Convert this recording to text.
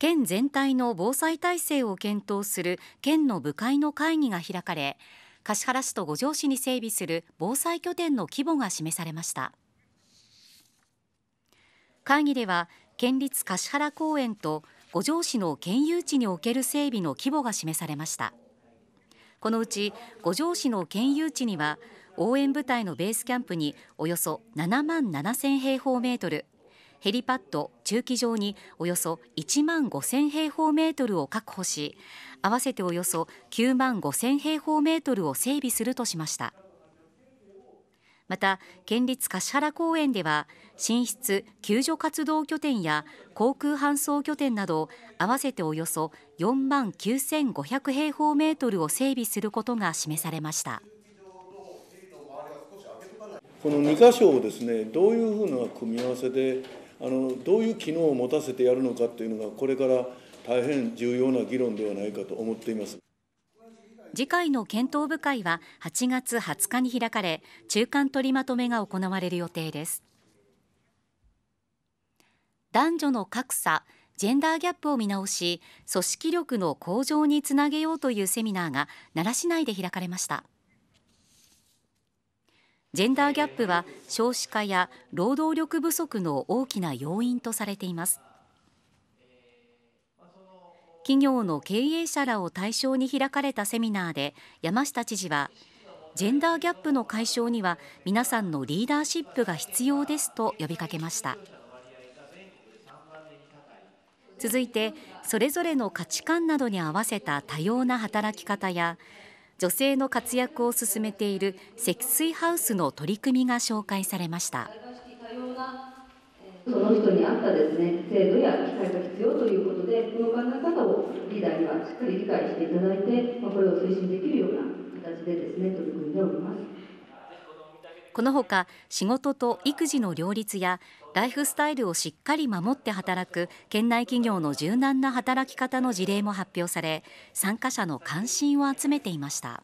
県全体の防災体制を検討する県の部会の会議が開かれ橿原市と五条市に整備する防災拠点の規模が示されました会議では県立橿原公園と五条市の県有地における整備の規模が示されましたこのうち五条市の県有地には応援部隊のベースキャンプにおよそ7万7000平方メートルヘリパッド、駐機場におよそ1万5000平方メートルを確保し、合わせておよそ9万5000平方メートルを整備するとしました。また、県立橿原公園では、寝室救助活動拠点や航空搬送拠点など、合わせておよそ4万9500平方メートルを整備することが示されました。この2箇所をですね、どういうふうな組み合わせであのどういう機能を持たせてやるのかというのがこれから大変重要な議論ではないかと思っています次回の検討部会は8月20日に開かれ中間取りまとめが行われる予定です男女の格差ジェンダーギャップを見直し組織力の向上につなげようというセミナーが奈良市内で開かれました。ジェンダーギャップは少子化や労働力不足の大きな要因とされています企業の経営者らを対象に開かれたセミナーで山下知事はジェンダーギャップの解消には皆さんのリーダーシップが必要ですと呼びかけました続いてそれぞれの価値観などに合わせた多様な働き方や女性の活躍を進めている積水ハウスの取り組みが紹介されましたその人に合ったですね制度や機会が必要ということでこの考え方をリーダーにはしっかり理解していただいて、これを推進できるような形でですね取り組んでおります。このほか仕事と育児の両立やライフスタイルをしっかり守って働く県内企業の柔軟な働き方の事例も発表され参加者の関心を集めていました。